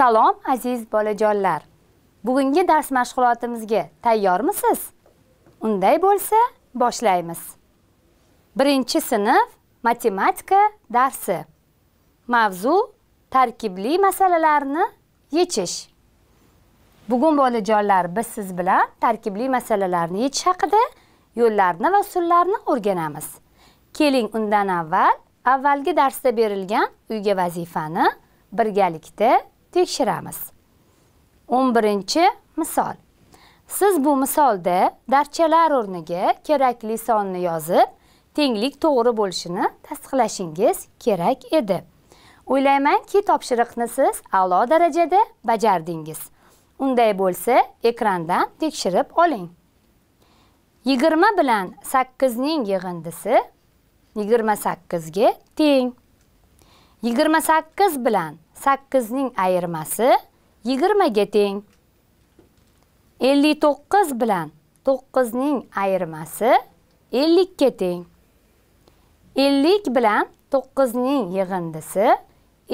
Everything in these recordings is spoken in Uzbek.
salom aziz bolajonlar bugungi dars mashg'ulotimizga tayyormisiz unday bo'lsa boshlaymiz 1 sinf matematika darsi mavzu tarkibli masalalarni yechish bugun bolajonlar biz siz bilan tarkibli masalalarni yechish haqida yo'llarni va usullarni o'rganamiz keling undan avval avvalgi darsda berilgan uyga vazifani birgalikda tekshiramiz 11 misol siz bu misolda darchalar o'rniga kerakli sonni yozib tenglik to'g'ri bo'lishini tasdiqlashingiz kerak edi o'ylaymanki topshiriqni siz a'lo darajada bajardingiz unday bo'lsa ekrandan tekshirib oling 20 bilan 8 ning yig'indisi 28 ga teng 28 bilan sakkizning ayirmasi yigirmaga teng ellik to'qqiz bilan to'qqizning ayirmasi ellikka teng ellik bilan to'qqizning yig'indisi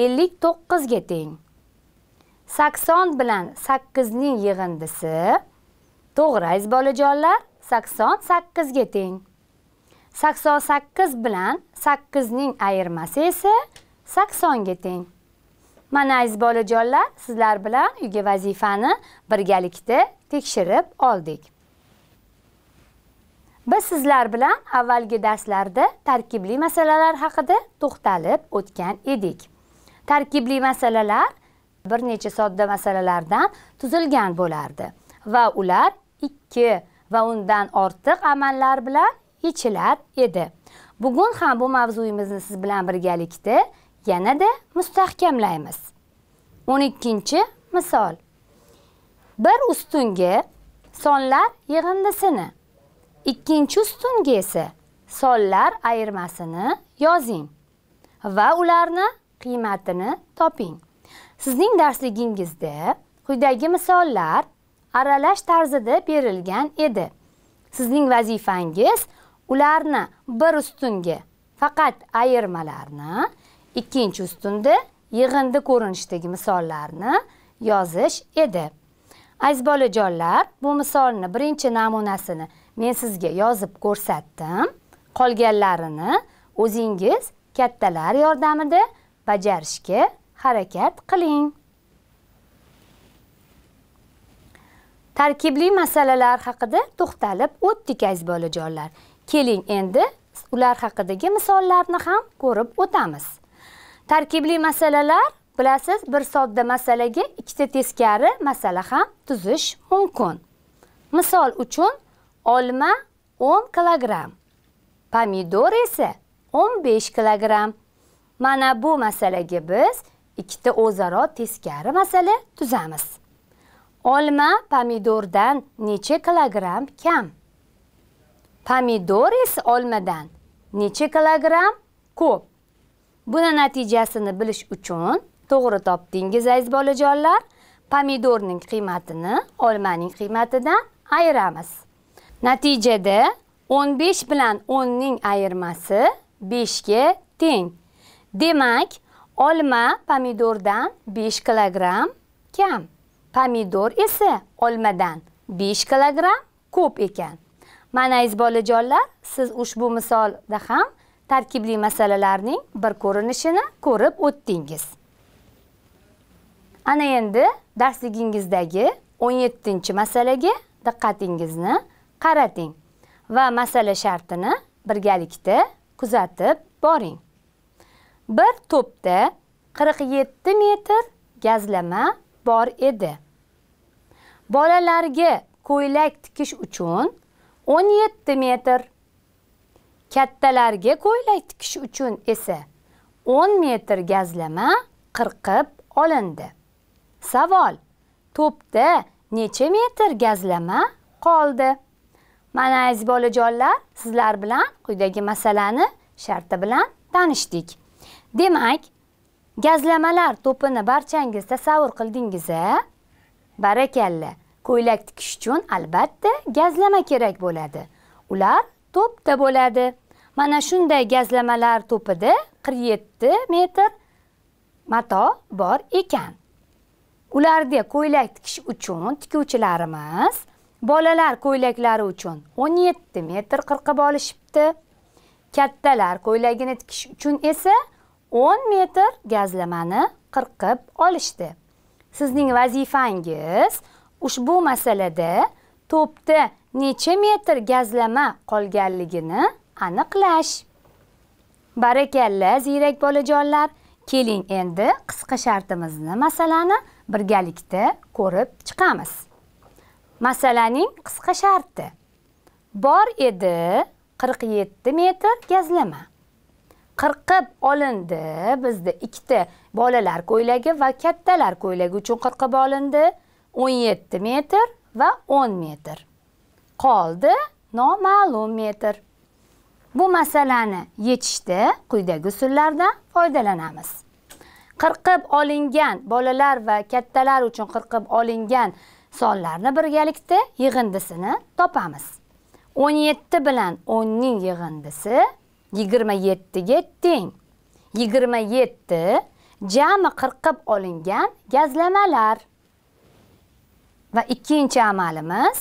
ellik to'qqizga teng sakson bilan sakkizning yig'indisi to'g'ri aziz bolajonlar sakson sakkizga teng sakson sakkiz bilan sakkizning ayirmasi esa saksonga teng mana aziz bolajonlar sizlar bilan uyga vazifani birgalikda tekshirib oldik biz sizlar bilan avvalgi darslarda tarkibli masalalar haqida to'xtalib o'tgan edik tarkibli masalalar bir necha sodda masalalardan tuzilgan bo'lardi va ular 2 va undan ortiq amallar bilan yechilar edi bugun ham bu mavzuyimizni siz bilan birgalikda yanada mustahkamlaymiz 12 misol bir ustunga sonlar yig'indisini ikkinchi ustunga esa sonlar ayirmasini yozing va ularni qiymatini toping sizning darsligingizda quyidagi misollar aralash tarzida berilgan edi sizning vazifangiz ularni bir ustunga faqat ayirmalarni ikkinchi ustunda yig'indi ko'rinishidagi misollarni yozish edi aziz bolajonlar bu misolni birinchi namunasini men sizga yozib ko'rsatdim qolganlarini o'zingiz kattalar yordamida bajarishga harakat qiling tarkibli masalalar haqida to'xtalib o'tdik aziz bolajonlar keling endi ular haqidagi misollarni ham ko'rib o'tamiz tarkibli masalalar bilasiz bir sodda masalaga ikkita teskari masala ham tuzish mumkin misol uchun olma 10 kg. pomidor esa 15 kg. mana bu masalaga biz ikkita o'zaro teskari masala tuzamiz olma pomidordan necha kilogram kam pomidor esa olmadan necha kilogram ko'p buni natijasini bilish uchun to'g'ri topdingiz aziz bolajonlar pomidorning qiymatini olmaning qiymatidan ayiramiz natijada 15 bilan 10 ning ayirmasi 5 ga teng. Demak, olma pomidordan 5 kg kam. Pomidor esa olmadan 5 kg ko'p ekan. Mana aziz bolajonlar, siz ushbu misolda ham tarkibli masalalarning bir ko'rinishini ko'rib o'tdingiz ana endi darsligingizdagi 17 masalaga diqqatingizni qarating va masala shartini birgalikda kuzatib boring bir to'pda 47 metr gazlama bor edi bolalarga ko'ylak tikish uchun 17 metr kattalarga ko'ylak tikish uchun esa 10 metr gazlama qirqib olindi savol to'pda necha metr gazlama qoldi mana aziz bolajonlar sizlar bilan quyidagi masalani sharti bilan tanishdik demak gazlamalar to'pini barchangiz tasavvur qildingiz a barakalla ko'ylak tikish uchun albatta gazlama kerak bo'ladi ular to'pda bo'ladi mana shunday gazlamalar to'pida 47 metr mato bor ekan ularga ko'ylak tikish uchun tikuvchilarimiz bolalar ko'ylaklari uchun 17 metr qirqib olishibdi kattalar ko'ylagini tikish uchun esa 10 metr gazlamani qirqib olishdi sizning vazifangiz ushbu masalada to'pda necha metr gazlama qolganligini aniqlash barakalla ziyrak bolajonlar keling endi qisqa shartimizni masalani birgalikda ko'rib chiqamiz masalaning qisqa sharti bor edi 47 metr gazlama qirqib olindi bizda ikkita bolalar ko'ylagi va kattalar ko'ylagi uchun qirqib olindi 17 metr va 10 metr qoldi noma'lum metr bu masalani yechishda quyidagi usullardan foydalanamiz qirqib olingan bolalar va kattalar uchun qirqib olingan sonlarni birgalikda yig'indisini topamiz 17 bilan 10 ning yig'indisi 27 ga teng 27 jami qirqib olingan gazlamalar va ikkinchi amalimiz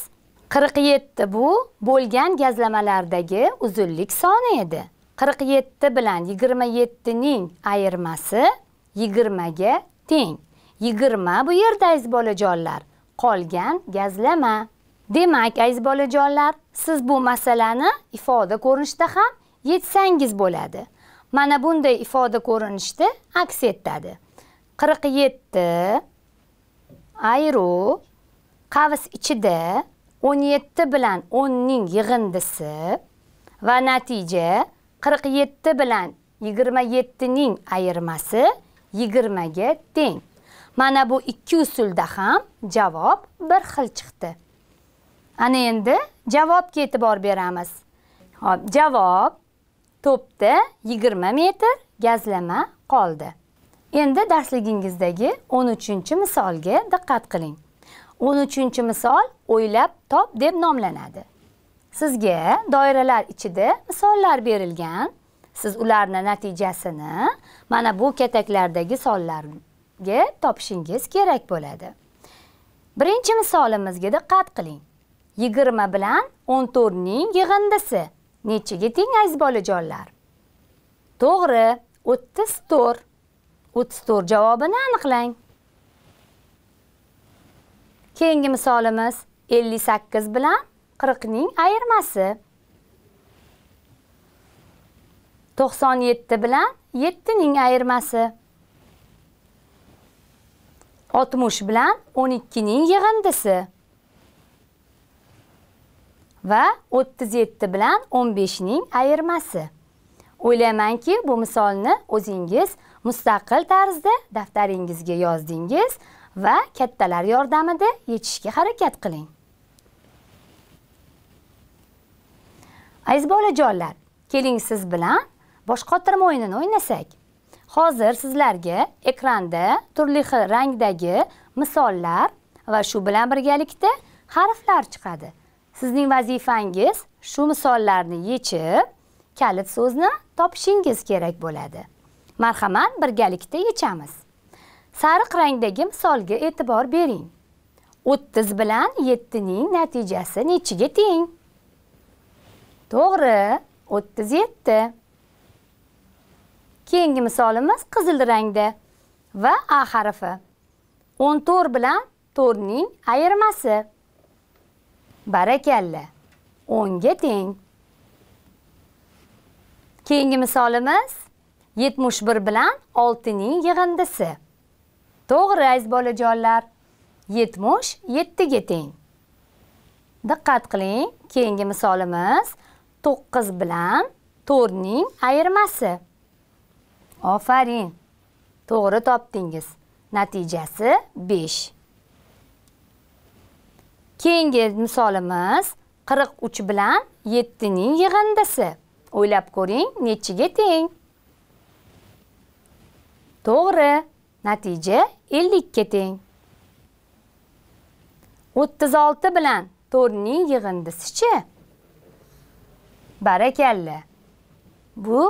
47 bu bo'lgan gazlamalardagi uzunlik soni edi 47 bilan 27 ning ayirmasi 20 ga teng 20 bu yerda aziz bolajonlar qolgan gazlama demak aziz bolajonlar siz bu masalani ifoda ko'rinishida ham yetsangiz bo'ladi mana bunday ifoda ko'rinishda aks etadi 47 yetti ayru qavs ichida 17 bilan 10 ning yig'indisi va natija 47 bilan 27 ning ayirmasi 20 ga teng. Mana bu ikki usulda ham javob bir xil chiqdi. Ana endi javobga e'tibor beramiz. Hop, javob to'pda 20 metr gazlama qoldi. Endi darsligingizdagi 13-misolga diqqat qiling. 13 uchinchi misol o'ylab top deb nomlanadi sizga doiralar ichida misollar berilgan siz ularni natijasini mana bu kataklardagi sonlarga topishingiz kerak bo'ladi birinchi misolimizga diqqat qiling yigirma bilan o'n to'rtning yig'indisi nechiga teng aziz bolajonlar to'g'ri o'ttiz to'rt o'ttiz to'rt javobini aniqlang keyingi misolimiz 58 bilan 40 ning ayirmasi 97 bilan 7 ning ayirmasi 60 bilan 12 ning yig'indisi va 37 bilan 15 ning ayirmasi o'ylaymanki bu misolni o'zingiz mustaqil tarzda daftaringizga yozdingiz va kattalar yordamida yechishga harakat qiling aziz bolajonlar keling siz bilan bosh qotirma o'yinini o'ynasak hozir sizlarga ekranda turli xil rangdagi misollar va shu bilan birgalikda harflar chiqadi sizning vazifangiz shu misollarni yechib kalit so'zni topishingiz kerak bo'ladi marhamat birgalikda yechamiz sariq rangdagi misolga e'tibor bering. 30 bilan 7 ning natijasi nechiga teng? To'g'ri, 37. Keyingi misolimiz qizil rangda va A harfi. 14 bilan 4 ning ayirmasi. Barakalla. 10 ga teng. Keyingi misolimiz 71 bilan 6 ning yig'indisi. to'g'ri aziz bolajonlar yetmish yettiga teng diqqat qiling keyingi misolimiz 9 bilan ning ayirmasi ofarin to'g'ri topdingiz natijasi 5. keyingi misolimiz 43 bilan bilan ning yig'indisi o'ylab ko'ring nechiga teng to'g'ri natija ellik teng o'ttiz olti bilan to'rtning yig'indisichi barakalla bu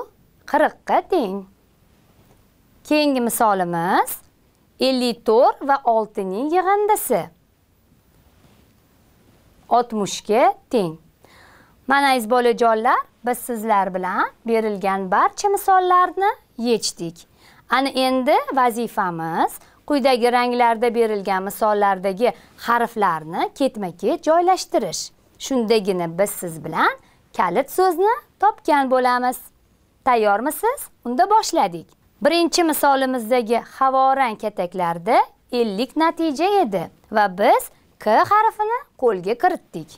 qirqqa teng keyingi misolimiz ellik to'rt va oltining yig'indisi oltmishga teng mana aziz bolajonlar biz sizlar bilan berilgan barcha misollarni yechdik ana endi vazifamiz quyidagi ranglarda berilgan misollardagi harflarni ketma ket joylashtirish shundagina biz siz bilan kalit so'zni topgan bo'lamiz tayyormisiz unda boshladik birinchi misolimizdagi havorang kataklarda ellik natija edi va biz k harfini qo'lga kiritdik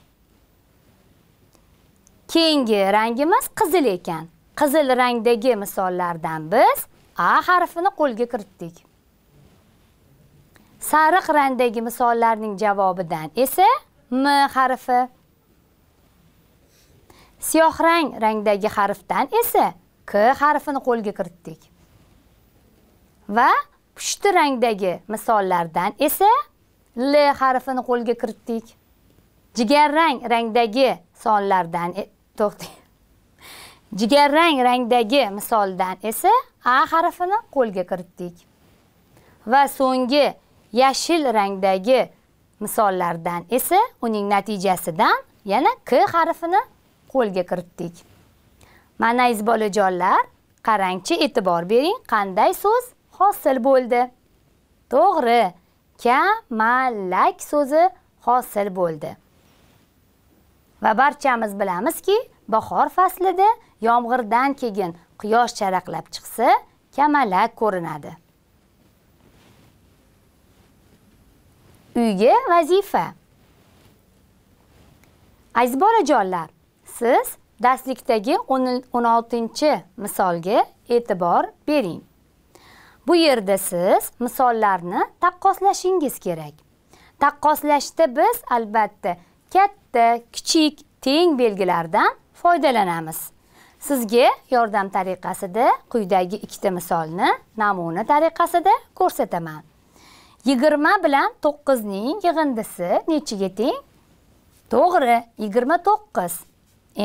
keyingi rangimiz qizil ekan qizil rangdagi misollardan biz a harfini qo'lga kiritdik sariq rangdagi misollarning javobidan esa m harfi siyoh rang rangdagi harfdan esa k harfini qo'lga kiritdik va pushti rangdagi misollardan esa l harfini qo'lga kiritdik jigarrang rangdagi sonlardan e, to'xtang jigarrang rangdagi misoldan esa a harfini qo'lga kiritdik va so'nggi yashil rangdagi misollardan esa uning natijasidan yana k harfini qo'lga kiritdik mana aziz bolajonlar qarangchi e'tibor bering qanday so'z hosil bo'ldi to'g'ri kamalak so'zi hosil bo'ldi va barchamiz bilamizki bahor faslida yomg'irdan keyin quyosh charaqlab chiqsa kamalak ko'rinadi uyga vazifa aziz jonlar, siz darslikdagi 16 misolga e'tibor bering bu yerda siz misollarni taqqoslashingiz kerak taqqoslashda biz albatta katta kichik teng belgilardan foydalanamiz sizga yordam tariqasida quyidagi ikkita misolni namuna tariqasida ko'rsataman yigirma bilan to'qqizning yig'indisi nechiga teng to'g'ri yigirma to'qqiz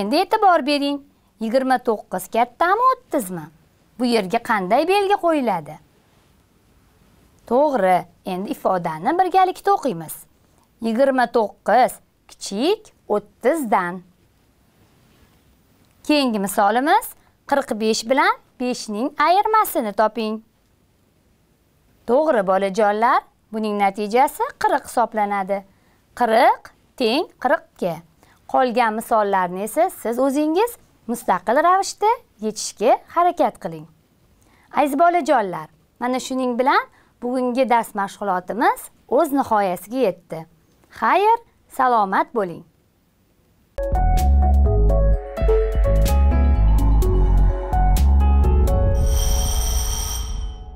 endi e'tibor bering yigirma to'qqiz kattami o'ttizmi bu yerga qanday belgi qo'yiladi to'g'ri endi ifodani birgalikda o'qiymiz yigirma to'qqiz kichik o'ttizdan keyingi misolimiz qirq besh bilan beshning ayirmasini toping to'g'ri bolajonlar buning natijasi 40 hisoblanadi 40 teng ga. qolgan misollarni esa siz o'zingiz mustaqil ravishda yechishga harakat qiling aziz bolajonlar mana shuning bilan bugungi dars mashg'ulotimiz o'z nihoyasiga yetdi xayr salomat bo'ling